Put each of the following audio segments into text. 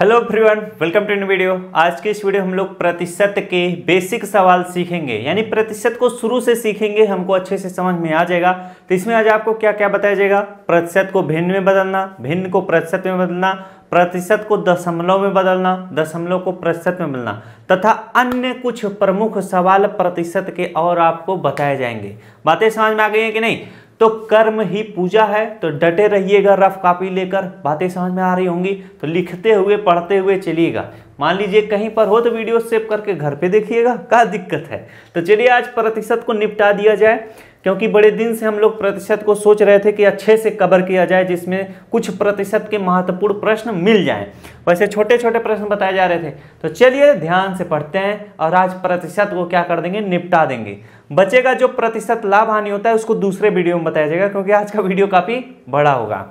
hello everyone welcome to new video आज के इस वीडियो हम लोग प्रतिशत के बेसिक सवाल सीखेंगे यानी प्रतिशत को शुरू से सीखेंगे हमको अच्छे से समझ में आ जाएगा तो इसमें आज आपको क्या क्या बताया जाएगा प्रतिशत को भिन्न में बदलना भिन्न को प्रतिशत में बदलना प्रतिशत को दशमलव में बदलना दशमलव को प्रतिशत में बदलना तथा अन्य कुछ प्रमुख सवाल प्रतिशत के और आपको बताए जाएंगे बातें समझ में आ गई हैं कि नहीं तो कर्म ही पूजा है तो डटे रहिएगा रफ कापी लेकर बातें समझ में आ रही होंगी तो लिखते हुए पढ़ते हुए चलिएगा मान लीजिए कहीं पर हो तो वीडियो सेव करके घर पे देखिएगा क्या दिक्कत है तो चलिए आज प्रतिशत को निपटा दिया जाए क्योंकि बड़े दिन से हम लोग प्रतिशत को सोच रहे थे कि अच्छे से कवर किया जाए जिसमें कुछ प्रतिशत के महत्वपूर्ण प्रश्न मिल जाएं वैसे छोटे छोटे प्रश्न बताए जा रहे थे तो चलिए ध्यान से पढ़ते हैं और आज प्रतिशत को क्या कर देंगे निपटा देंगे बचेगा जो प्रतिशत लाभ हानि होता है उसको दूसरे वीडियो में बताया जाएगा क्योंकि आज का वीडियो काफ़ी बड़ा होगा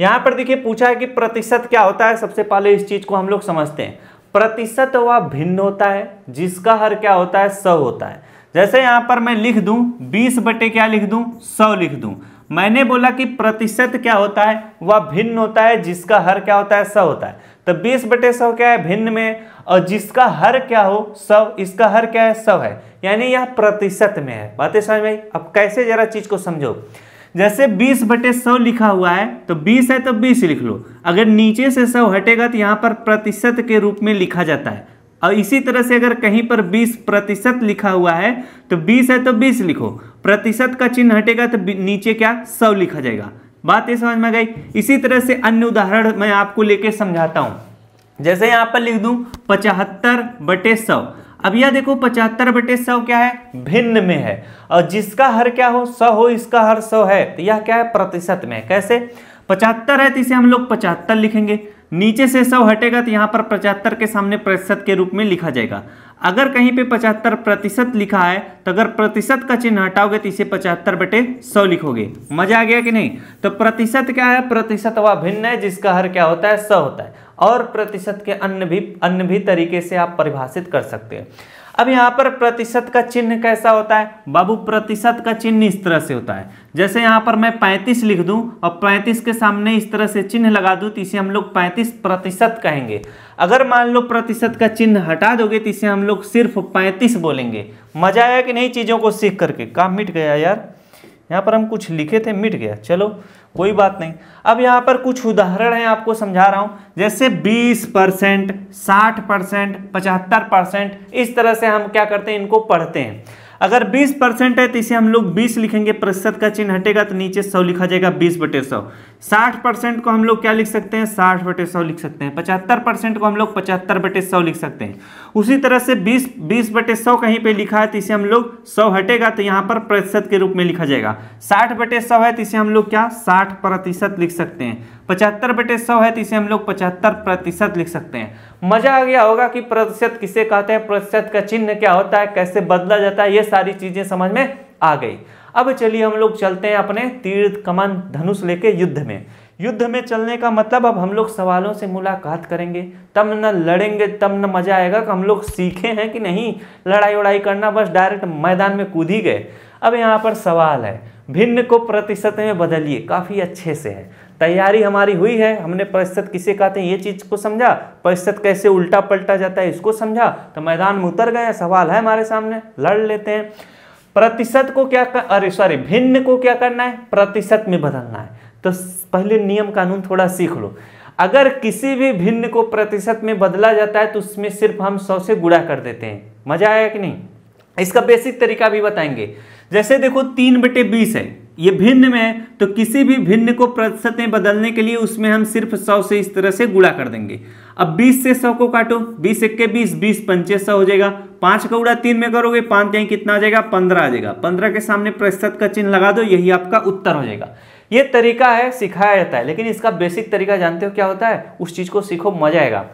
यहाँ पर देखिए पूछा है कि प्रतिशत क्या होता है सबसे पहले इस चीज़ को हम लोग समझते हैं प्रतिशत वह भिन्न होता है जिसका हर क्या होता है स होता है जैसे यहाँ पर मैं लिख दूँ बीस बटे क्या लिख दूँ सौ लिख दूँ मैंने बोला कि प्रतिशत क्या होता है वह भिन्न होता है जिसका हर क्या होता है सौ होता है तो बीस बटे सौ क्या है भिन्न में और जिसका हर क्या हो सौ इसका हर क्या है सौ है यानी यह प्रतिशत में है बातें समझ में आई अब कैसे जरा चीज को समझो जैसे बीस बटे सौ लिखा हुआ है तो बीस है तो बीस लिख लो अगर नीचे से सौ हटेगा तो यहाँ पर प्रतिशत के रूप में लिखा जाता है और इसी तरह से अगर कहीं पर 20 प्रतिशत लिखा हुआ है तो 20 है तो 20 लिखो प्रतिशत का चिन्ह हटेगा तो नीचे क्या सौ लिखा जाएगा बात ये समझ में गई इसी तरह से अन्य उदाहरण मैं आपको लेके समझाता हूं जैसे यहाँ पर लिख दू पचहत्तर बटे सौ अब यह देखो पचहत्तर बटे सौ क्या है भिन्न में है और जिसका हर क्या हो सौ हो इसका हर सौ है तो यह क्या है प्रतिशत में है कैसे पचहत्तर है तो इसे हम लोग पचहत्तर लिखेंगे नीचे से सौ हटेगा तो यहाँ पर पचहत्तर के सामने प्रतिशत के रूप में लिखा जाएगा अगर कहीं पे पचहत्तर प्रतिशत लिखा है तो अगर प्रतिशत का चिन्ह हटाओगे तो इसे पचहत्तर बटे सौ लिखोगे मजा आ गया कि नहीं तो प्रतिशत क्या है प्रतिशत वह भिन्न है जिसका हर क्या होता है सौ होता है और प्रतिशत के अन्य भी अन्य भी तरीके से आप परिभाषित कर सकते हैं अब यहाँ पर प्रतिशत का चिन्ह कैसा होता है बाबू प्रतिशत का चिन्ह इस तरह से होता है जैसे यहाँ पर मैं पैंतीस लिख दूँ और पैंतीस के सामने इस तरह से चिन्ह लगा दूँ तो इसे हम लोग पैंतीस प्रतिशत कहेंगे अगर मान लो प्रतिशत का चिन्ह हटा दोगे तो इसे हम लोग सिर्फ पैंतीस बोलेंगे मजा आया कि नहीं चीज़ों को सीख करके काम मिट गया यार यहाँ पर हम कुछ लिखे थे मिट गया चलो कोई बात नहीं अब यहाँ पर कुछ उदाहरण हैं आपको समझा रहा हूँ जैसे 20 परसेंट साठ परसेंट पचहत्तर परसेंट इस तरह से हम क्या करते हैं इनको पढ़ते हैं अगर 20 परसेंट है तो इसे हम लोग 20 लिखेंगे प्रतिशत का चिन्ह हटेगा तो नीचे 100 लिखा जाएगा 20 बटे सौ साठ परसेंट को हम लोग क्या लिख सकते हैं साठ बटे सौ लिख सकते हैं पचहत्तर परसेंट को हम लोग पचहत्तर बटे सौ लिख सकते हैं उसी तरह से बीस बीस बटे सौ कहीं पे लिखा है तो इसे हम लोग सौ हटेगा तो यहाँ पर प्रतिशत के रूप में लिखा जाएगा साठ बटे सौ है तो इसे हम लोग क्या साठ प्रतिशत लिख सकते हैं पचहत्तर बटे सौ है तो इसे हम लोग पचहत्तर प्रतिशत लिख सकते हैं मजा आ गया होगा कि प्रतिशत किसे कहते हैं प्रतिशत का चिन्ह क्या होता है कैसे बदला जाता है ये सारी चीज़ें समझ में आ गई अब चलिए हम लोग चलते हैं अपने तीर्थ कमान धनुष लेके युद्ध में युद्ध में चलने का मतलब अब हम लोग सवालों से मुलाकात करेंगे तब न लड़ेंगे तब न मजा आएगा कि हम लोग सीखे हैं कि नहीं लड़ाई उड़ाई करना बस डायरेक्ट मैदान में कूद ही गए अब यहाँ पर सवाल है भिन्न को प्रतिशत में बदलिए काफ़ी अच्छे से है तैयारी हमारी हुई है हमने प्रतिशत किसे कहते हैं ये चीज़ को समझा प्रतिशत कैसे उल्टा पलटा जाता है इसको समझा तो मैदान में उतर गए सवाल है हमारे सामने लड़ लेते हैं प्रतिशत को क्या कर अरे सॉरी भिन्न को क्या करना है प्रतिशत में बदलना है तो पहले नियम कानून थोड़ा सीख लो अगर किसी भी भिन्न को प्रतिशत में बदला जाता है तो उसमें सिर्फ हम सौ से गुड़ा कर देते हैं मजा आया कि नहीं इसका बेसिक तरीका भी बताएंगे जैसे देखो तीन बटे बीस है ये भिन्न में है तो किसी भी भिन्न को प्रतिशत में बदलने के लिए उसमें हम सिर्फ सौ से इस तरह से गुड़ा कर देंगे अब बीस से सौ को काटो बीस इक्के बीस बीस पंचे सौ हो जाएगा पांच का उड़ा तीन में करोगे पांच त्याई कितना आ जाएगा पंद्रह आ जाएगा पंद्रह के सामने प्रतिशत का चिन्ह लगा दो यही आपका उत्तर हो जाएगा ये तरीका है सिखाया जाता है लेकिन इसका बेसिक तरीका जानते हो क्या होता है उस चीज़ को सीखो मजा आएगा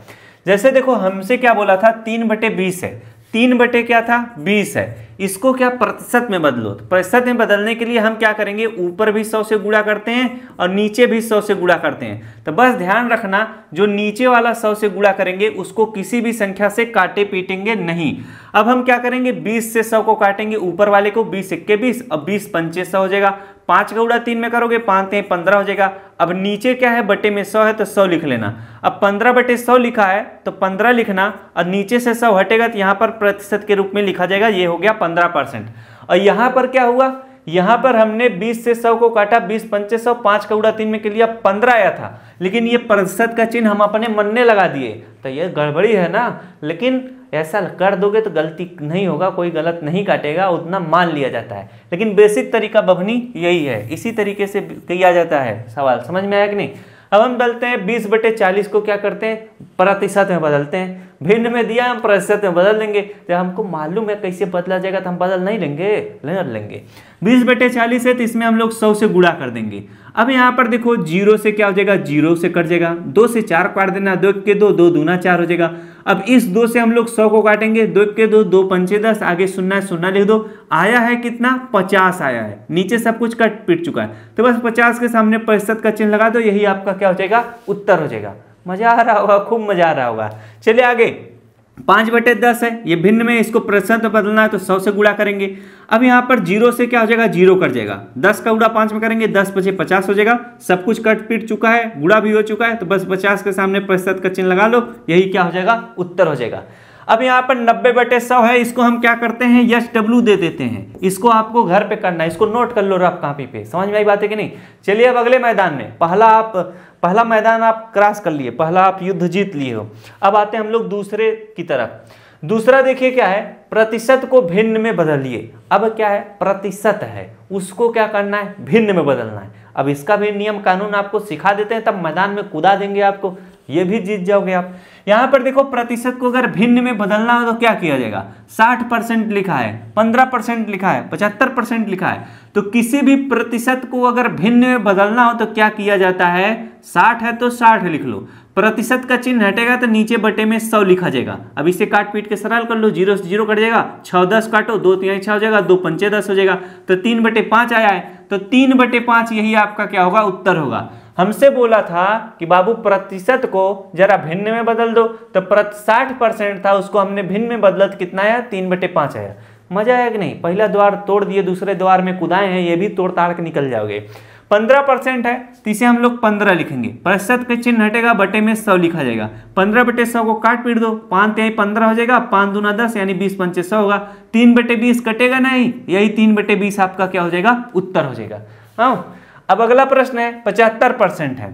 जैसे देखो हमसे क्या बोला था तीन बटे बीस है तीन बटे क्या था बीस है इसको क्या प्रतिशत में बदलो तो प्रतिशत में बदलने के लिए हम क्या करेंगे ऊपर भी सौ से गुड़ा करते हैं और नीचे भी सौ से गुड़ा करते हैं तो बस ध्यान रखना जो नीचे वाला सौ से गुड़ा करेंगे उसको किसी भी संख्या से काटे पीटेंगे नहीं अब हम क्या करेंगे बीस से सौ को काटेंगे ऊपर वाले को बीस इक्के बीस और बीस पंचे सौ हो जाएगा पाँच का उड़ा तीन में करोगे पाँच तीन पंद्रह हो जाएगा अब नीचे क्या है बटे में सौ है तो सौ लिख लेना अब पंद्रह बटे सौ लिखा है तो पंद्रह लिखना और नीचे से सौ हटेगा तो यहाँ पर प्रतिशत के रूप में लिखा जाएगा ये हो गया पंद्रह परसेंट और यहाँ पर क्या हुआ यहाँ पर हमने 20 से 100 को काटा 20 पंचे सौ पांच का उड़ा तीन में के लिए 15 आया था लेकिन ये प्रतिशत का चिन्ह हम अपने मन ने लगा दिए तो ये गड़बड़ी है ना लेकिन ऐसा कर दोगे तो गलती नहीं होगा कोई गलत नहीं काटेगा उतना मान लिया जाता है लेकिन बेसिक तरीका बभनी यही है इसी तरीके से किया जाता है सवाल समझ में आया कि नहीं अब हम बदलते हैं बीस बटे चालीस को क्या करते हैं प्रतिशत में बदलते हैं भिन्न में दिया हम प्रतिशत में बदल लेंगे जब तो हमको मालूम है कैसे बदला जाएगा तो हम बदल नहीं लेंगे नहीं लेंगे बीस बटे चालीस है तो इसमें हम लोग सौ से गुड़ा कर देंगे अब यहाँ पर देखो जीरो से क्या हो जाएगा जीरो से कट जाएगा दो से चार काट देना दो के दो दो दूना चार हो जाएगा अब इस दो से हम लोग सौ को काटेंगे दो के दो दो पंचे दस आगे सुनना है सुनना लिख दो आया है कितना पचास आया है नीचे सब कुछ कट पिट चुका है तो बस पचास के सामने प्रतिशत का चिन्ह लगा दो यही आपका क्या हो जाएगा उत्तर हो जाएगा मज़ा आ रहा होगा खूब मज़ा आ रहा होगा चलिए आगे पाँच बटे दस है ये भिन्न में इसको प्रतिशत बदलना है तो सौ से गुड़ा करेंगे अब यहाँ पर जीरो से क्या हो जाएगा जीरो कट जाएगा दस का गुड़ा पाँच में करेंगे दस बजे पचास हो जाएगा सब कुछ कट पीट चुका है गुड़ा भी हो चुका है तो बस पचास के सामने प्रतिशत का चिन्ह लगा लो यही क्या हो जाएगा उत्तर हो जाएगा अब यहाँ पर नब्बे बटे सौ है इसको हम क्या करते हैं यश डब्ल्यू दे देते हैं इसको आपको घर पे करना है इसको नोट कर लो रफ कापी पे समझ में आई बात है कि नहीं चलिए अब अगले मैदान में पहला आप पहला मैदान आप क्रॉस कर लिए पहला आप युद्ध जीत लिए हो अब आते हैं हम लोग दूसरे की तरफ दूसरा देखिए क्या है प्रतिशत को भिन्न में बदलिए अब क्या है प्रतिशत है उसको क्या करना है भिन्न में बदलना है अब इसका भी नियम कानून आपको सिखा देते हैं तब मैदान में कूदा देंगे आपको ये भी जीत जाओगे आप यहाँ पर देखो प्रतिशत को अगर भिन्न में बदलना हो तो क्या किया जाएगा 60 परसेंट लिखा है 15 परसेंट लिखा है 75 परसेंट लिखा है तो किसी भी प्रतिशत को अगर भिन्न में बदलना हो तो क्या किया जाता है 60 है तो 60 लिख लो प्रतिशत का चिन्ह हटेगा तो नीचे बटे में सौ लिखा जाएगा अब इसे काट पीट के सरल कर लो जीरो से जीरो कट जाएगा छ दस काटो दो तीन छः हो जाएगा दो पंचे दस हो जाएगा तो तीन बटे पाँच आया है तो तीन बटे पाँच यही आपका क्या होगा उत्तर होगा हमसे बोला था कि बाबू प्रतिशत को जरा भिन्न में बदल दो तो साठ परसेंट था उसको हमने भिन्न में बदला कितना आया तीन बटे पांच आया मजा आया कि नहीं पहला द्वार तोड़ दिए दूसरे द्वार में कुदाए हैं ये भी तोड़ ताड़ के निकल जाओगे पंद्रह परसेंट है तीसरे हम लोग पंद्रह लिखेंगे प्रतिशत के चिन्ह हटेगा बटे में सौ लिखा जाएगा पंद्रह बटे सौ को काट पीट दो पांच यही पंद्रह हो जाएगा पांच दूना दस यानी बीस पंचे सौ होगा तीन बटे बीस कटेगा नहीं यही तीन बटे बीस आपका क्या हो जाएगा उत्तर हो जाएगा हाँ अब अगला प्रश्न है पचहत्तर परसेंट है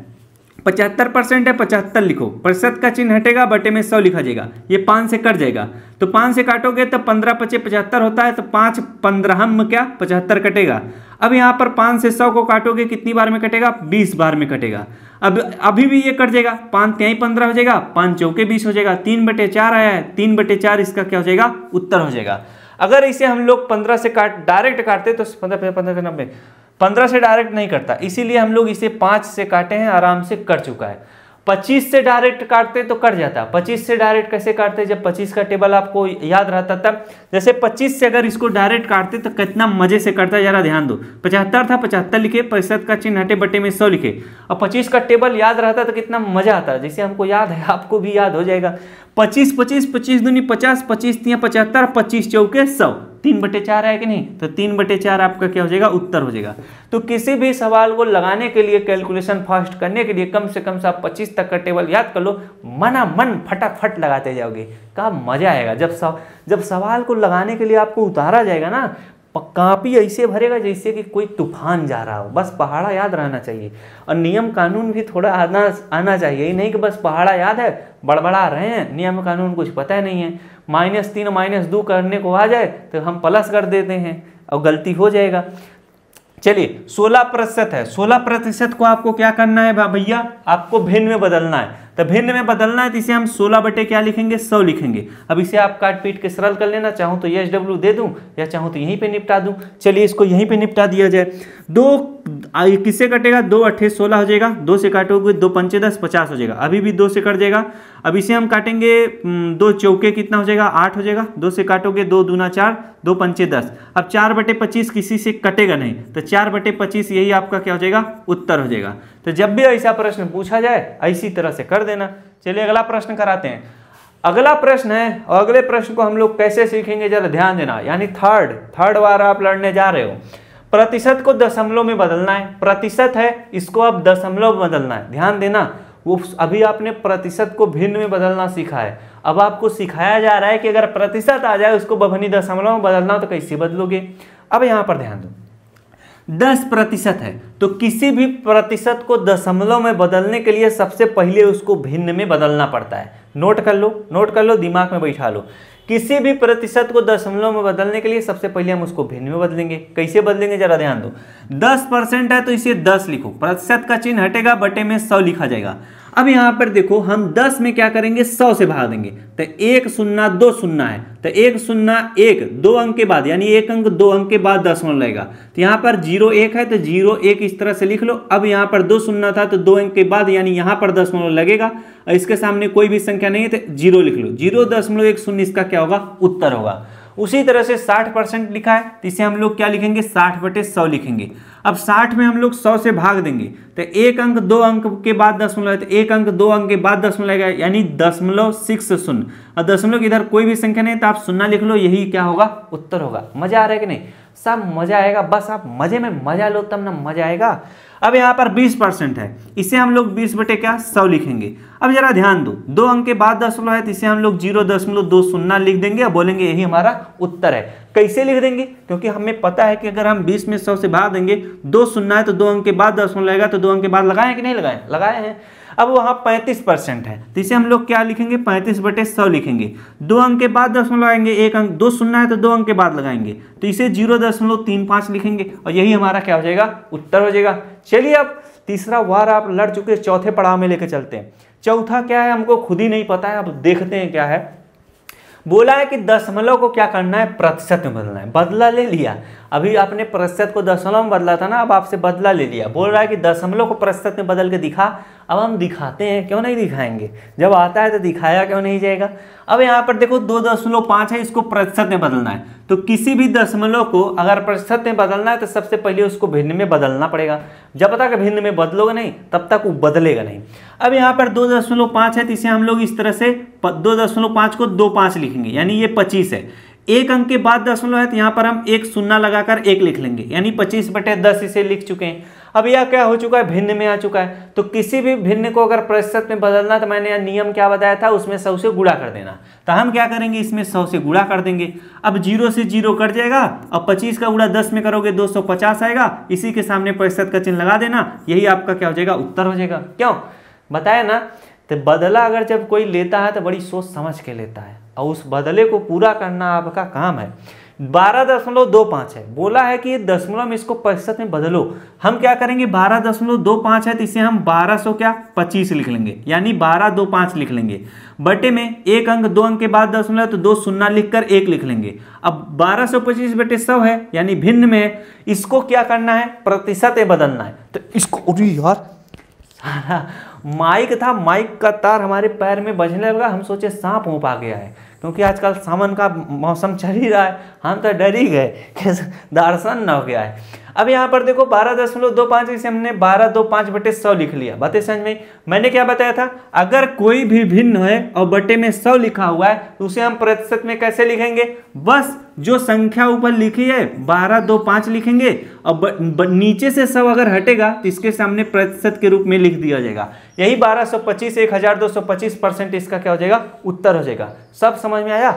पचहत्तर परसेंट है पचहत्तर लिखो प्रतिशत का चिन्ह हटेगा बटे में सौ लिखा जाएगा ये पाँच से कट जाएगा तो पाँच से काटोगे तो पंद्रह पचे पचहत्तर होता है तो पाँच पंद्रह क्या पचहत्तर कटेगा अब यहाँ पर पाँच से सौ को काटोगे कितनी बार में कटेगा बीस बार में कटेगा अब अभी भी ये कट जाएगा पाँच त्याई पंद्रह हो जाएगा पाँच चौके बीस हो जाएगा तीन बटे चार आया है तीन बटे चार इसका क्या हो जाएगा उत्तर हो जाएगा अगर इसे हम लोग पंद्रह से काट डायरेक्ट काटते तो पंद्रह पंद्रह नब्बे पंद्रह से डायरेक्ट नहीं करता इसीलिए हम लोग इसे पाँच से काटे हैं आराम से कर चुका है पच्चीस से डायरेक्ट काटते तो कट जाता पच्चीस से डायरेक्ट कैसे काटते जब पच्चीस का टेबल आपको याद रहता तब जैसे पच्चीस से अगर इसको डायरेक्ट काटते तो कितना मजे से करता जरा ध्यान दो पचहत्तर था पचहत्तर लिखे पैंसठ का चिन्ह हटे बटे में सौ लिखे और पच्चीस का टेबल याद रहता तो कितना मजा आता जैसे हमको याद है आपको भी याद हो जाएगा पच्चीस पच्चीस पच्चीस दूनी पचास पच्चीस तीन पचहत्तर पच्चीस चौके सौ तीन बटे चार है कि नहीं तो तीन बटे चार आपका क्या हो जाएगा उत्तर हो जाएगा तो किसी भी सवाल को लगाने के लिए कैलकुलेशन फास्ट करने के लिए कम से कम से आप पच्चीस तक का टेबल याद कर लो मना मन फटाफट लगाते जाओगे का मजा आएगा जब सव, जब सवाल को लगाने के लिए आपको उतारा जाएगा ना कापी ऐसे भरेगा जैसे कि कोई तूफान जा रहा हो बस पहाड़ा याद रहना चाहिए और नियम कानून भी थोड़ा आना आना चाहिए ये नहीं कि बस पहाड़ा याद है बड़बड़ा रहे हैं नियम कानून कुछ पता नहीं है माइनस तीन माइनस दो करने को आ जाए तो हम प्लस कर देते हैं और गलती हो जाएगा चलिए सोलह प्रतिशत है सोलह प्रतिशत को आपको क्या करना है भैया आपको भिन्न में बदलना है तो भिन्न में बदलना है तो इसे हम सोलह बटे क्या लिखेंगे सौ लिखेंगे अब इसे आप काट पीट के सरल कर लेना चाहूँ तो एच डब्ल्यू दे दूँ या चाहूँ तो यहीं पर निपटा दूँ चलिए इसको यहीं पर निपटा दिया जाए दो किससे कटेगा दो अट्ठे सोलह हो जाएगा दो से काटोगे दो पंचे दस पचास हो जाएगा अभी भी दो से कट जाएगा अब इसे हम काटेंगे दो चौके कितना हो जाएगा आठ हो जाएगा दो से काटोगे दो दूना चार दो पंचे दस अब चार बटे पच्चीस किसी से कटेगा नहीं तो चार बटे पच्चीस यही आपका क्या हो जाएगा उत्तर हो जाएगा तो जब भी ऐसा प्रश्न पूछा जाए ऐसी तरह से कर देना चलिए अगला प्रश्न कराते हैं अगला प्रश्न है और अगले प्रश्न को हम लोग कैसे सीखेंगे जरा ध्यान देना यानी थर्ड थर्ड बार आप लड़ने जा रहे हो प्रतिशत को दशमलव में बदलना है प्रतिशत है इसको अब दशमलव बदलना है ध्यान देना वो अभी आपने प्रतिशत को भिन्न में बदलना सीखा है अब आपको सिखाया जा रहा है कि अगर प्रतिशत आ जाए उसको बभनी दशमलव में बदलना तो कैसे बदलोगे अब यहाँ पर ध्यान दो दस प्रतिशत है तो किसी भी प्रतिशत को दशमलव में बदलने के लिए सबसे पहले उसको भिन्न में बदलना पड़ता है नोट कर लो नोट कर लो दिमाग में बैठा लो किसी भी प्रतिशत को दशमलव में बदलने के लिए सबसे पहले हम उसको भिन्न में बदलेंगे कैसे बदलेंगे जरा ध्यान दो दस परसेंट है तो इसे दस लिखो प्रतिशत का चिन्ह हटेगा बटे में सौ लिखा जाएगा अब यहां पर देखो हम 10 में क्या करेंगे 100 से भाग देंगे तो एक सुनना दो सुनना है तो एक सुनना एक दो अंक के बाद यानी एक अंक दो अंक के बाद दस वन लगेगा तो यहां पर जीरो एक है तो जीरो एक इस तरह से लिख लो अब यहां पर दो सुनना था तो दो अंक के बाद यानी यहां पर दस वन लगेगा इसके सामने कोई भी संख्या नहीं है तो जीरो लिख लो जीरो दशमलव एक शून्य इसका क्या होगा उत्तर होगा उसी तरह से 60 परसेंट लिखा है तो इसे हम लोग क्या लिखेंगे 60 बटे सौ लिखेंगे अब 60 में हम लोग 100 से भाग देंगे तो एक अंक दो अंक के बाद दशमलव तो एक अंक दो अंक के बाद दशमलव लगेगा यानी दशमलव सिक्स शून्य और दशमलव इधर कोई भी संख्या नहीं तो आप सुनना लिख लो यही क्या होगा उत्तर होगा मजा आ रहा है कि नहीं सब मजा आएगा बस आप मजे में मजा लो तब ना मजा आएगा अब यहाँ पर 20 परसेंट है इसे हम लोग 20 बटे क्या सौ लिखेंगे अब जरा ध्यान दो दो अंक के बाद दशमलव है तो इसे हम लोग जीरो दशमलव दो शून्य लिख देंगे और बोलेंगे यही हमारा उत्तर है कैसे लिख देंगे क्योंकि हमें पता है कि अगर हम 20 में सौ से भाग देंगे दो शून्य है तो दो अंक के बाद दशमलव लगेगा तो दो अंक के बाद लगाए कि नहीं लगाए लगाए हैं अब वहाँ पैंतीस परसेंट है तो इसे हम लोग क्या लिखेंगे पैंतीस बटे सौ लिखेंगे दो अंक के बाद दशमलव लगाएंगे एक अंक दो सुनना है तो दो अंक के बाद लगाएंगे तो इसे जीरो दशमलव तीन पाँच लिखेंगे और यही हमारा क्या हो जाएगा उत्तर हो जाएगा चलिए अब तीसरा वार आप लड़ चुके चौथे पड़ाव में लेकर चलते हैं चौथा क्या है हमको खुद ही नहीं पता है अब देखते हैं क्या है बोला है कि दशमलव को क्या करना है प्रतिशत में बदलना है बदला ले लिया अभी आपने प्रतिशत को दशमलव में बदला था ना अब आपसे बदला ले लिया बोल रहा है कि दशमलव को प्रतिशत में बदल के दिखा अब हम दिखाते हैं क्यों नहीं दिखाएंगे जब आता है तो दिखाया क्यों नहीं जाएगा अब यहाँ पर देखो दो दशमलव पाँच है इसको प्रतिशत में बदलना है तो किसी भी दशमलव को अगर प्रतिशत में बदलना है तो सबसे पहले उसको भिन्न में बदलना पड़ेगा जब तक भिन्न में बदलोगे नहीं तब तक वो बदलेगा नहीं अब यहाँ पर दो दशमलव पाँच है तो इसे हम लोग इस तरह से दो दशमलव पाँच को दो पाँच लिखेंगे यानी ये पच्चीस है एक अंक के बाद दशमलव है तो यहां पर हम एक सुन्ना लगाकर एक लिख लेंगे यानी पच्चीस बटे दस इसे लिख चुके हैं अब यह क्या हो चुका है भिन्न में आ चुका है तो किसी भी भिन्न को अगर प्रतिशत में बदलना तो मैंने नियम क्या बताया था उसमें सौ से गुड़ा कर देना तो हम क्या करेंगे इसमें सौ से गुड़ा कर देंगे अब जीरो से जीरो कट जाएगा अब पच्चीस का गुड़ा दस में करोगे दो सौ पचास आएगा इसी के सामने प्रतिशत का चिन्ह लगा देना यही आपका क्या हो जाएगा उत्तर हो जाएगा क्यों बताया ना तो बदला अगर जब कोई लेता है तो बड़ी सोच समझ के लेता है और उस बदले को पूरा करना आपका काम है बारह दशमलव दो पाँच है बोला है कि दशमलव में इसको प्रतिशत में बदलो हम क्या करेंगे बारह दशमलव दो पाँच है तो इसे हम बारह सौ क्या पच्चीस लिख लेंगे यानी बारह दो पाँच लिख लेंगे बटे में एक अंक दो अंक के बाद दशमलव तो दो शून्ना लिखकर एक लिख लेंगे अब बारह सौ पच्चीस बटे सौ है यानी भिन्न में इसको क्या करना है प्रतिशत बदलना है तो इसको यार माइक था माइक का तार हमारे पैर में बजने लगा हम सोचे सांप हो पा गया है क्योंकि आजकल सावन का मौसम चल ही रहा है हम तो डर ही गए दर्शन न हो गया है अब यहाँ पर देखो बारह दशमलव दो पाँच इसे हमने बारह दो पाँच बटे सौ लिख लिया बातें समझ में मैंने क्या बताया था अगर कोई भी भिन्न है और बटे में सौ लिखा हुआ है तो उसे हम प्रतिशत में कैसे लिखेंगे बस जो संख्या ऊपर लिखी है बारह दो पाँच लिखेंगे और ब, ब, नीचे से सौ अगर हटेगा तो इसके सामने प्रतिशत के रूप में लिख दिया जाएगा यही 1225 1225 परसेंट इसका क्या हो जाएगा उत्तर हो जाएगा सब समझ में आया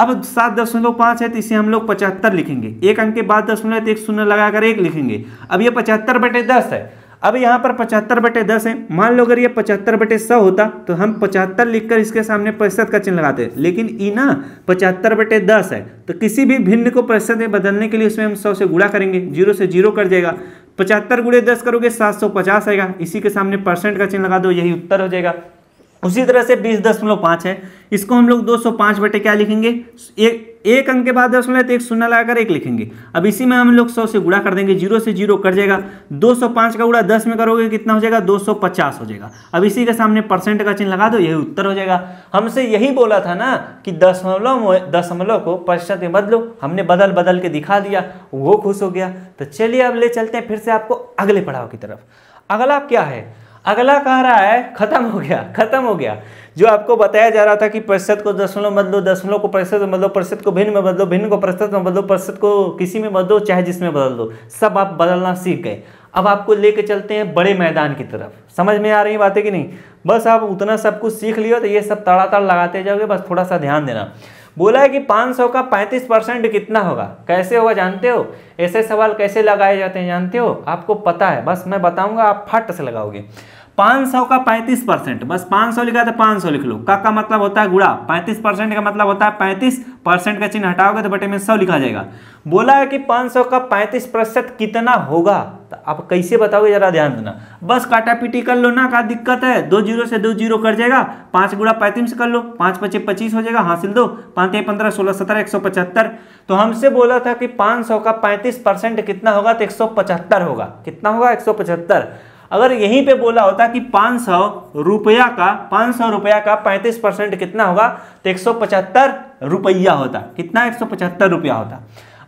अब सात दशमलव पांच है तो इसे हम लोग पचहत्तर लिखेंगे एक अंक के बाद दशमलव तो एक शून्य लगाकर एक लिखेंगे अब ये पचहत्तर बटे दस है अब यहाँ पर पचहत्तर बटे दस है मान लो अगर ये पचहत्तर बटे सौ होता तो हम पचहत्तर लिखकर इसके सामने प्रतिशत का चिन्ह लगाते लेकिन ई ना पचहत्तर बटे दस है तो किसी भी भिन्न को प्रतिशत में बदलने के लिए उसमें हम सौ से गुड़ा करेंगे जीरो से जीरो कर जाएगा पचहत्तर गुड़े दस करोगे सात सौ पचास आएगा इसी के सामने परसेंट का चिन्ह लगा दो यही उत्तर हो जाएगा उसी तरह से बीस दशमलव पाँच है इसको हम लोग दो सौ पाँच बटे क्या लिखेंगे एक एक अंक के बाद दशमलव तो एक शून्य लगाकर एक लिखेंगे अब इसी में हम लोग सौ से गुड़ा कर देंगे जीरो से जीरो कट जाएगा दो सौ पाँच का गुड़ा दस में करोगे कितना हो जाएगा दो सौ पचास हो जाएगा अब इसी के सामने परसेंट का चिन्ह लगा दो यही उत्तर हो जाएगा हमसे यही बोला था ना कि दशमलव दशमलव को प्रतिशत में बदलो हमने बदल बदल के दिखा दिया वो खुश हो गया तो चलिए अब ले चलते हैं फिर से आपको अगले पढ़ाव की तरफ अगला क्या है अगला कह रहा है खत्म हो गया खत्म हो गया जो आपको बताया जा रहा था कि प्रतिशत को दशमलव बदलो दशमलव को प्रतिशत में बदलो प्रतिशत को भिन्न में बदलो भिन्न को प्रतिशत में बदलो प्रतिशत को किसी में बदलो चाहे जिसमें बदल दो सब आप बदलना सीख गए अब आपको लेके चलते हैं बड़े मैदान की तरफ समझ में आ रही बातें कि नहीं बस आप उतना सब कुछ सीख लियो तो ये सब तड़ातड़ लगाते जाओगे बस थोड़ा सा ध्यान देना बोला है कि 500 का 35 परसेंट कितना होगा कैसे होगा जानते हो ऐसे सवाल कैसे लगाए जाते हैं जानते हो आपको पता है बस मैं बताऊंगा आप फट से लगाओगे 500 का 35 परसेंट बस 500 लिखा था तो 500 लिख लो का का मतलब होता है गुड़ा 35 परसेंट का मतलब होता है 35 परसेंट का चिन्ह हटाओगे तो बटे में 100 लिखा जाएगा बोला है कि 500 का 35 प्रतिशत कितना होगा तो आप कैसे बताओगे जरा ध्यान देना बस काटा पीटी कर लो ना का दिक्कत है दो जीरो से दो जीरो कर जाएगा पांच गुड़ा पैंतीस कर लो पांच पचे पच्चीस हो जाएगा हासिल दो पांच पंद्रह सोलह सत्रह एक सौ पचहत्तर तो हमसे बोला था कि पांच सौ का पैंतीस परसेंट कितना होगा तो एक सौ पचहत्तर होगा कितना होगा एक सौ पचहत्तर अगर यहीं पे बोला होता कि पाँच सौ रुपया का पाँच सौ रुपया का पैंतीस परसेंट कितना होगा तो एक सौ पचहत्तर रुपया होता कितना एक सौ पचहत्तर रुपया होता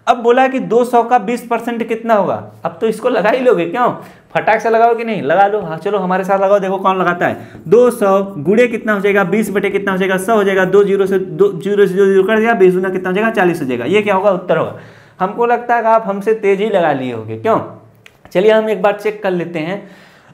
अब बोला कि 200 का 20 परसेंट कितना होगा अब तो इसको लगा ही लोगे क्यों फटाक से लगाओ कि नहीं लगा लो हाँ चलो हमारे साथ लगाओ देखो कौन लगाता है 200 सौ गुड़े कितना हो जाएगा 20 बटे कितना हो जाएगा 100 हो जाएगा दो जीरो से दो जीरो से दो जीरो कर दिया बीस गुना कितना हो जाएगा चालीस हो जाएगा ये क्या होगा उत्तर होगा हमको लगता है कि आप हमसे तेजी लगा लिए होगे क्यों चलिए हम एक बार चेक कर लेते हैं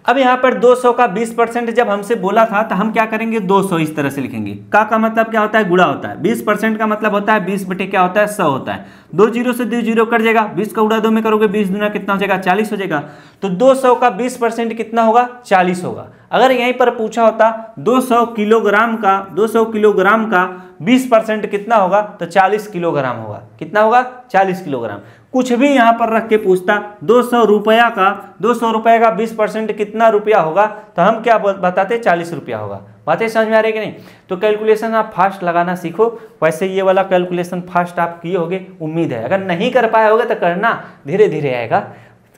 अब यहाँ पर 200 का 20 परसेंट जब हमसे बोला था तो हम क्या करेंगे 200 इस तरह से लिखेंगे का का मतलब क्या होता है गुड़ा होता है 20 परसेंट का मतलब होता है 20 बटे क्या होता है 100 होता है दो जीरो से दो जीरो कट जाएगा 20 का उड़ा दो में करोगे 20 दुना कितना हो जाएगा 40 हो जाएगा तो 200 का 20 परसेंट कितना होगा 40 होगा अगर यहीं पर पूछा होता 200 किलोग्राम का 200 किलोग्राम का 20 परसेंट कितना होगा तो 40 किलोग्राम होगा कितना होगा 40 किलोग्राम कुछ भी यहाँ पर रख के पूछता दो सौ रुपया का दो सौ का बीस परसेंट कितना रुपया होगा तो हम क्या बताते चालीस रुपया होगा बातें समझ में आ रही कि नहीं तो कैलकुलेशन आप फास्ट लगाना सीखो वैसे ये वाला कैलकुलेशन फास्ट आप किए होगे उम्मीद है अगर नहीं कर पाए होगे तो करना धीरे धीरे आएगा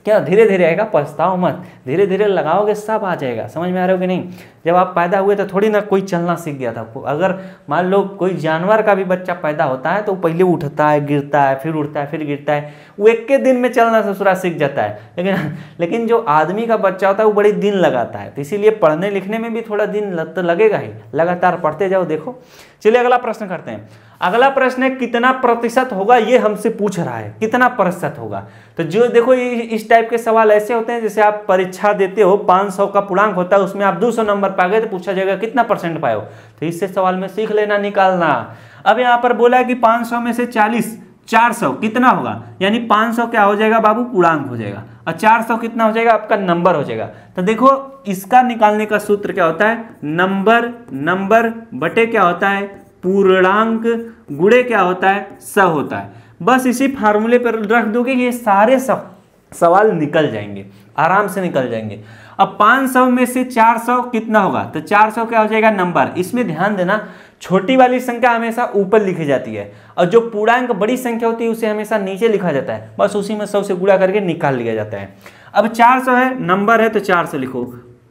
क्या धीरे धीरे आएगा पछताओ मत धीरे धीरे लगाओगे सब आ जाएगा समझ में आ रहे हो कि नहीं जब आप पैदा हुए तो थोड़ी ना कोई चलना सीख गया था अगर मान लो कोई जानवर का भी बच्चा पैदा होता है तो पहले उठता है गिरता है फिर उठता है फिर गिरता है वो एक के दिन में चलना ससुरा सीख जाता है लेकिन लेकिन जो आदमी का बच्चा होता है वो बड़े दिन लगाता है तो इसीलिए पढ़ने लिखने में भी थोड़ा दिन तो लगेगा ही लगातार पढ़ते जाओ देखो चलिए अगला प्रश्न करते हैं अगला प्रश्न है कितना प्रतिशत होगा ये हमसे पूछ रहा है कितना प्रतिशत होगा तो जो देखो इस टाइप के सवाल ऐसे होते हैं जैसे आप परीक्षा देते हो 500 का पूर्णांक होता है उसमें आप 200 नंबर पा गए तो पूछा जाएगा कितना परसेंट पाए हो तो इससे सवाल में सीख लेना निकालना अब यहाँ पर बोला है कि पांच में से चालीस चार सौ कितना होगा यानी पाँच सौ क्या हो जाएगा बाबू पूर्णांक हो जाएगा और चार सौ कितना हो जाएगा आपका नंबर हो जाएगा तो देखो इसका निकालने का सूत्र क्या होता है नंबर नंबर बटे क्या होता है पूर्णांक गुड़े क्या होता है स होता है बस इसी फार्मूले पर रख दोगे ये सारे सब सवाल निकल जाएंगे आराम से निकल जाएंगे अब 500 में से 400 कितना होगा तो 400 क्या हो जाएगा नंबर इसमें ध्यान देना छोटी वाली संख्या हमेशा ऊपर लिखी जाती है और जो पूर्णांक बड़ी संख्या होती है उसे हमेशा नीचे लिखा जाता है बस उसी में सौ से गुड़ा करके निकाल लिया जाता है अब 400 है नंबर है तो 400 लिखो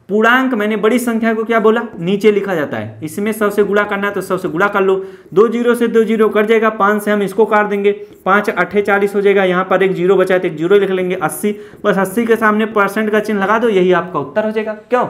पूर्णांक मैंने बड़ी संख्या को क्या बोला नीचे लिखा जाता है इसमें सौ से गुड़ा करना है तो सौ से गुड़ा कर लो दो जीरो से दो जीरो कर जाएगा पाँच से हम इसको काट देंगे पाँच अट्ठे चालीस हो जाएगा यहाँ पर एक जीरो बचाए तो एक जीरो लिख लेंगे अस्सी बस अस्सी के सामने परसेंट का चिन्ह लगा दो यही आपका उत्तर हो जाएगा क्यों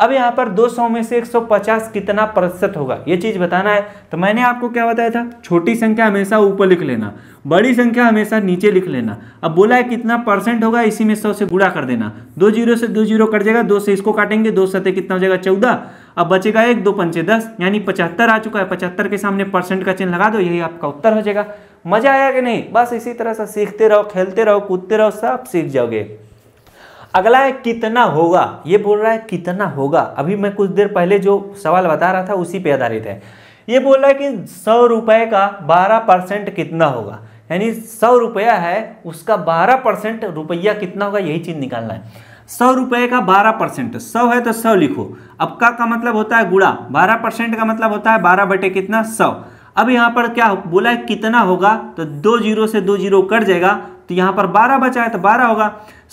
अब यहाँ पर 200 में से 150 कितना प्रतिशत होगा ये चीज़ बताना है तो मैंने आपको क्या बताया था छोटी संख्या हमेशा ऊपर लिख लेना बड़ी संख्या हमेशा नीचे लिख लेना अब बोला है कितना परसेंट होगा इसी में सौ से गुड़ा कर देना दो जीरो से दो जीरो कट जाएगा दो से इसको काटेंगे दो सतह कितना हो जाएगा चौदह अब बचेगा एक दो पंचे दस यानी पचहत्तर आ चुका है पचहत्तर के सामने परसेंट का चिन्ह लगा दो यही आपका उत्तर हो जाएगा मजा आया कि नहीं बस इसी तरह से सीखते रहो खेलते रहो कूदते रहो सब सीख जाओगे अगला है कितना होगा ये बोल रहा है कितना होगा अभी मैं कुछ देर पहले जो सवाल बता रहा था उसी पे आधारित है ये बोल रहा है कि सौ रुपए का बारह परसेंट कितना होगा यानी सौ रुपया है उसका बारह परसेंट रुपया कितना होगा यही चीज़ निकालना है सौ रुपए का बारह परसेंट सौ है तो सौ लिखो अब का का मतलब होता है गुड़ा बारह परसेंट का मतलब होता है बारह बटे कितना सौ अब यहाँ पर क्या बोला है कितना होगा तो दो जीरो से दो जीरो कट जाएगा तो यहाँ पर बारह बचा है तो बारह होगा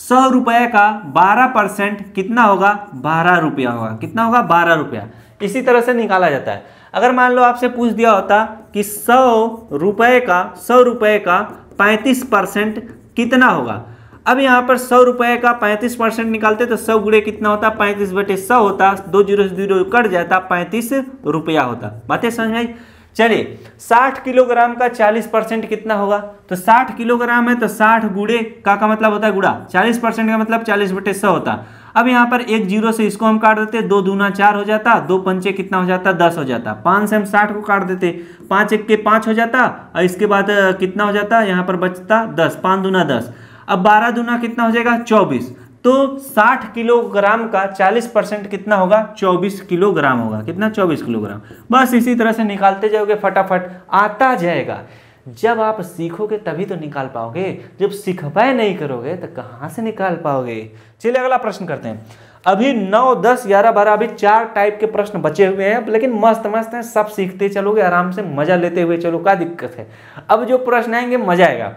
सौ रुपए का बारह परसेंट कितना होगा बारह रुपया होगा कितना होगा बारह रुपया इसी तरह से निकाला जाता है अगर मान लो आपसे पूछ दिया होता कि सौ रुपए का सौ रुपए का पैंतीस परसेंट कितना होगा अब यहाँ पर सौ रुपये का पैंतीस परसेंट निकालते तो सौ गुड़े कितना होता पैंतीस बटे सौ होता दो जीरो जीरो कट जाता पैंतीस रुपया होता बातें समझ में आई चलिए 60 किलोग्राम का 40 परसेंट कितना होगा तो 60 किलोग्राम है तो 60 गुड़े का का मतलब होता है गुड़ा 40 परसेंट का मतलब 40 बटे सौ होता अब यहाँ पर एक जीरो से इसको हम काट देते दो दूना चार हो जाता दो पंचे कितना हो जाता दस हो जाता पाँच से हम साठ को काट देते पाँच एक के पाँच हो जाता और इसके बाद कितना हो जाता यहाँ पर बचता दस पाँच दूना दस अब बारह दूना कितना हो जाएगा चौबीस तो 60 किलोग्राम का 40 परसेंट कितना होगा 24 किलोग्राम होगा कितना 24 किलोग्राम बस इसी तरह से निकालते जाओगे फटाफट आता जाएगा जब आप सीखोगे तभी तो निकाल पाओगे जब सीख पाए नहीं करोगे तो कहाँ से निकाल पाओगे चलिए अगला प्रश्न करते हैं अभी नौ दस ग्यारह बारह अभी चार टाइप के प्रश्न बचे हुए हैं लेकिन मस्त मस्त हैं सब सीखते चलोगे आराम से मजा लेते हुए चलो क्या दिक्कत है अब जो प्रश्न आएंगे मजा आएगा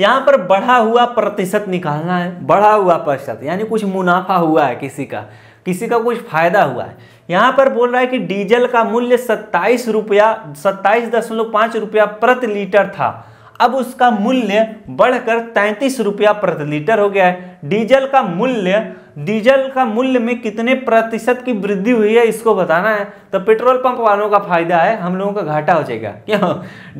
यहाँ पर बढ़ा हुआ प्रतिशत निकालना है बढ़ा हुआ प्रतिशत यानी कुछ मुनाफा हुआ है किसी का किसी का कुछ फायदा हुआ है यहाँ पर बोल रहा है कि डीजल का मूल्य सत्ताईस रुपया सत्ताईस दशमलव पाँच रुपया प्रति लीटर था अब उसका मूल्य बढ़कर तैंतीस रुपया प्रति लीटर हो गया है डीजल का मूल्य डीजल का मूल्य में कितने प्रतिशत की वृद्धि हुई है इसको बताना है तो पेट्रोल पंप वालों का फायदा है हम लोगों का घाटा हो जाएगा क्यों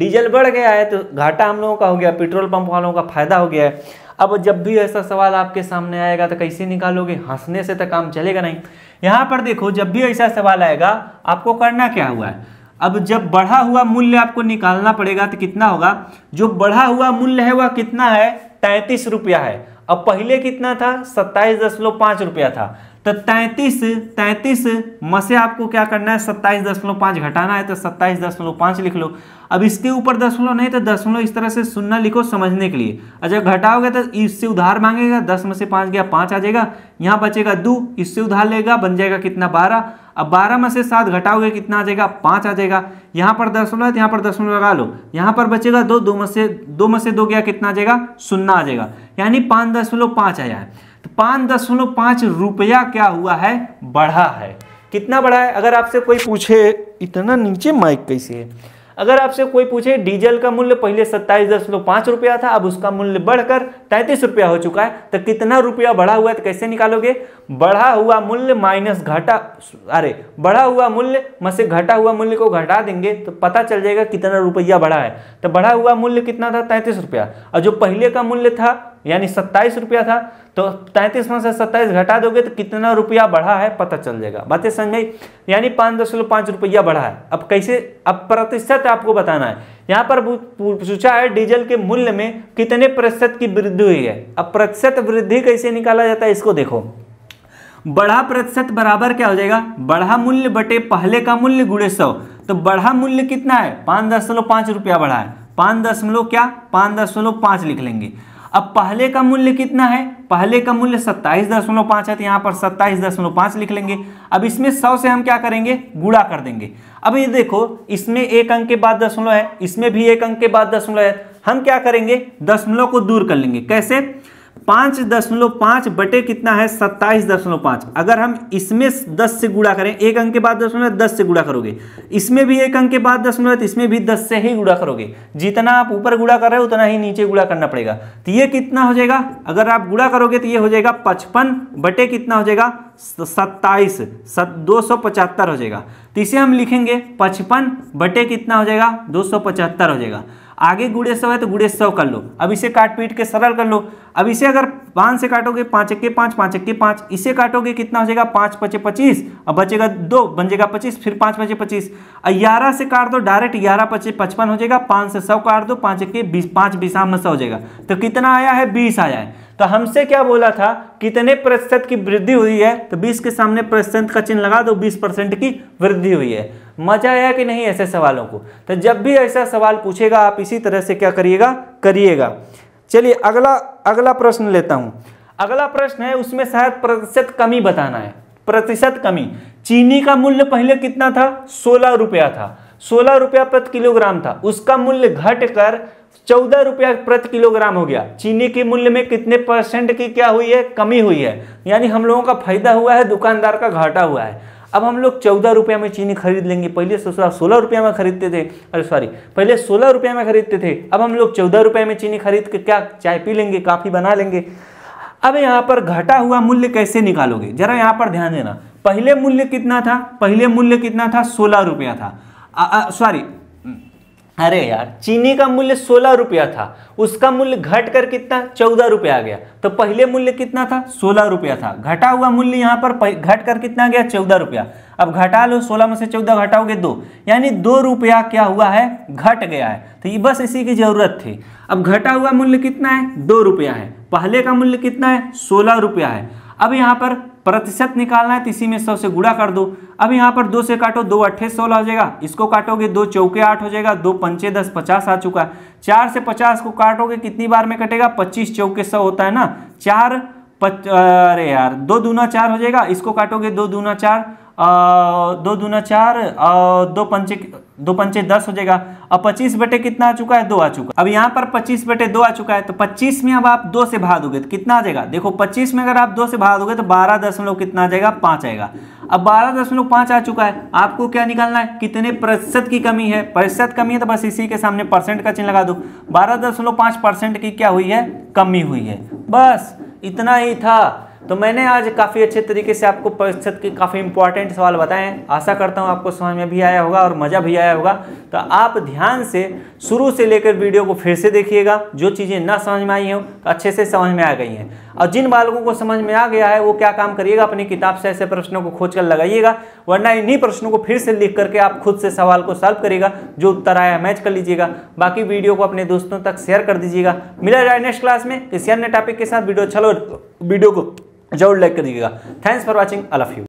डीजल बढ़ गया है तो घाटा हम लोगों का हो गया पेट्रोल पंप वालों का फायदा हो गया है अब जब भी ऐसा सवाल आपके सामने आएगा तो कैसे निकालोगे हंसने से तो काम चलेगा नहीं यहाँ पर देखो जब भी ऐसा सवाल आएगा आपको करना क्या हुआ है अब जब बढ़ा हुआ मूल्य आपको निकालना पड़ेगा तो कितना होगा जो बढ़ा हुआ मूल्य है वह कितना है तैतीस रुपया है अब पहले कितना था सत्ताईस दशमलव पांच रुपया था तो तैतीस तैतीस मसे आपको क्या करना है सत्ताईस दशमलव पांच घटाना है तो सत्ताईस दशमलव पांच लिख लो अब इसके ऊपर दशमलव नहीं तो दशमलव इस तरह से सुनना लिखो समझने के लिए अच्छा जब घटाओगे तो इससे उधार मांगेगा दस में से पांच गया पांच आ जाएगा यहाँ बचेगा दो इससे उधार लेगा बन जाएगा कितना बारह अब बारह में से सात घटाओगे कितना आ जाएगा पाँच आ जाएगा यहाँ पर दसमलव है यहाँ पर दसमलव लगा लो यहाँ पर बचेगा दो दो में से दो में से दो गया कितना आ जाएगा सुन्ना आ जाएगा यानी पाँच दशमलव पाँच आया है तो पाँच दशमलव पाँच रुपया क्या हुआ है बढ़ा है कितना बढ़ा है अगर आपसे कोई पूछे इतना नीचे माइक कैसे है अगर आपसे कोई पूछे डीजल का मूल्य पहले सत्ताईस दशमलव पांच रुपया था अब उसका मूल्य बढ़कर तैंतीस रुपया हो चुका है तो कितना रुपया बढ़ा हुआ है तो कैसे निकालोगे बढ़ा हुआ मूल्य माइनस घटा अरे बढ़ा हुआ मूल्य मैसे घटा हुआ मूल्य को घटा देंगे तो पता चल जाएगा कितना रुपया बढ़ा है तो बढ़ा हुआ मूल्य कितना था तैंतीस रुपया और जो पहले का मूल्य था यानी सत्ताईस रुपया था तो तैंतीस में से सत्ताईस घटा दोगे तो कितना रुपया बढ़ा है पता चल जाएगा बातें समझ गई यानी पाँच दशमलव पाँच रुपया बढ़ा है अब कैसे अब प्रतिशत आपको बताना है यहाँ पर पूछा है डीजल के मूल्य में कितने प्रतिशत की वृद्धि हुई है अब प्रतिशत वृद्धि कैसे निकाला जाता है इसको देखो बढ़ा प्रतिशत बराबर क्या हो जाएगा बढ़ा मूल्य बटे पहले का मूल्य गुड़े सौ तो बढ़ा मूल्य कितना है पाँच दशमलव पाँच रुपया बढ़ा है पाँच दशमलव क्या पाँच दशमलव पाँच लिख लेंगे अब पहले का मूल्य कितना है पहले का मूल्य सत्ताईस दशमलव पांच है तो यहां पर सत्ताईस दशमलव पांच लिख लेंगे अब इसमें सौ से हम क्या करेंगे गुड़ा कर देंगे अब ये देखो इसमें एक अंक के बाद दशमलव है इसमें भी एक अंक के बाद दशमलव है हम क्या करेंगे दशमलव को दूर कर लेंगे कैसे पाँच दशमलव पाँच बटे कितना है सत्ताईस दशमलव पाँच अगर हम इसमें दस से गुड़ा करें एक अंक के बाद दशमलव दस से गुड़ा करोगे इसमें भी एक अंक के बाद दशमलव तो इसमें भी दस से ही गुड़ा करोगे जितना आप ऊपर गुड़ा कर रहे हो उतना ही नीचे गुड़ा करना पड़ेगा तो ये कितना हो जाएगा अगर आप गुड़ा करोगे तो ये हो जाएगा पचपन बटे कितना हो जाएगा सत्ताईस सत दो सौ पचहत्तर हो जाएगा तो इसे हम लिखेंगे पचपन बटे कितना हो जाएगा दो सौ पचहत्तर हो जाएगा आगे गुड़े सौ है तो गुड़े सौ कर लो अब इसे काट पीट के सरल कर लो अब इसे अगर पाँच से काटोगे पाँच इक्के पाँच पाँच इक्के पाँच इसे काटोगे कितना हो जाएगा पाँच पचे पच्चीस अब बचेगा दो बन जाएगा पच्चीस फिर पाँच पचे पच्चीस ग्यारह से काट दो डायरेक्ट ग्यारह पचे पचपन हो जाएगा पाँच से सौ काट दो पाँच इक्के बीस पाँच बीस में सौ हो जाएगा तो कितना आया है बीस आया है तो हमसे क्या बोला था कितने प्रतिशत की वृद्धि हुई है तो 20 के सामने प्रतिशत का चिन्ह लगा दो 20 परसेंट की वृद्धि हुई है मजा आया कि नहीं ऐसे सवालों को तो जब भी ऐसा सवाल पूछेगा आप इसी तरह से क्या करिएगा करिएगा चलिए अगला अगला प्रश्न लेता हूं अगला प्रश्न है उसमें शायद प्रतिशत कमी बताना है प्रतिशत कमी चीनी का मूल्य पहले कितना था सोलह रुपया था सोलह रुपया प्रति किलोग्राम था उसका मूल्य घटकर चौदह रुपया प्रति किलोग्राम हो गया चीनी के मूल्य में कितने परसेंट की क्या हुई है कमी हुई है यानी हम लोगों का फायदा हुआ है दुकानदार का घाटा हुआ है अब हम लोग चौदह रुपये में चीनी खरीद लेंगे पहले सोलह रुपये में खरीदते थे अरे सॉरी पहले सोलह रुपये में खरीदते थे अब हम लोग चौदह रुपये में चीनी खरीद के क्या चाय पी लेंगे काफ़ी बना लेंगे अब यहाँ पर घटा हुआ मूल्य कैसे निकालोगे जरा यहाँ पर ध्यान देना पहले मूल्य कितना था पहले मूल्य कितना था सोलह रुपया था सॉरी अरे यार चीनी का मूल्य सोलह रुपया था उसका मूल्य घट कर कितना चौदह रुपया आ गया तो पहले मूल्य कितना था सोलह रुपया था घटा हुआ मूल्य यहाँ पर घट कर कितना गया चौदह रुपया अब घटा लो सोलह में से चौदह घटाओगे दो यानी दो रुपया क्या हुआ है घट गया है तो ये बस इसी की जरूरत थी अब घटा हुआ मूल्य कितना है दो रुपया है पहले का मूल्य कितना है सोलह रुपया है अब यहाँ पर प्रतिशत निकालना है तो इसी में सौ से गुड़ा कर दो अब यहाँ पर दो से काटो दो अट्ठे सोलह हो जाएगा इसको काटोगे दो चौके आठ हो जाएगा दो पंचे दस पचास आ चुका है चार से पचास को काटोगे कितनी बार में कटेगा पच्चीस चौके सौ होता है ना चार पच अरे यार दो दूना चार हो जाएगा इसको काटोगे दो दूना चार आ, दो दूना चार आ, दो पंचे दो पंचे दस हो जाएगा अब पच्चीस बटे कितना आ चुका है दो आ चुका अब यहाँ पर पच्चीस बटे दो आ चुका है तो पच्चीस में अब आप दो से भाग दोगे तो कितना आ जाएगा देखो पच्चीस में अगर आप दो से भाग दोगे तो बारह दशमलव कितना आ जाएगा पाँच आएगा अब बारह दशमलव पांच आ चुका है आपको क्या निकालना है कितने प्रतिशत की कमी है प्रतिशत कमी है तो बस इसी के सामने परसेंट का चिन्ह लगा दो बारह दशमलव पांच परसेंट की क्या हुई है कमी हुई है बस इतना ही था तो मैंने आज काफ़ी अच्छे तरीके से आपको परिषद के काफ़ी इंपॉर्टेंट सवाल बताए हैं आशा करता हूँ आपको समझ में भी आया होगा और मज़ा भी आया होगा तो आप ध्यान से शुरू से लेकर वीडियो को फिर से देखिएगा जो चीज़ें ना समझ में आई हों तो अच्छे से समझ में आ गई हैं और जिन बालकों को समझ में आ गया है वो क्या काम करिएगा अपनी किताब से ऐसे प्रश्नों को खोज कर लगाइएगा वरना इन्हीं प्रश्नों को फिर से लिख करके आप खुद से सवाल को सॉल्व करिएगा जो उत्तर आया मैच कर लीजिएगा बाकी वीडियो को अपने दोस्तों तक शेयर कर दीजिएगा मिला जाए नेक्स्ट क्लास में किसी अन्य टॉपिक के साथ वीडियो चलो वीडियो को जरूर लाइक कर दीजिएगा thanks for watching love you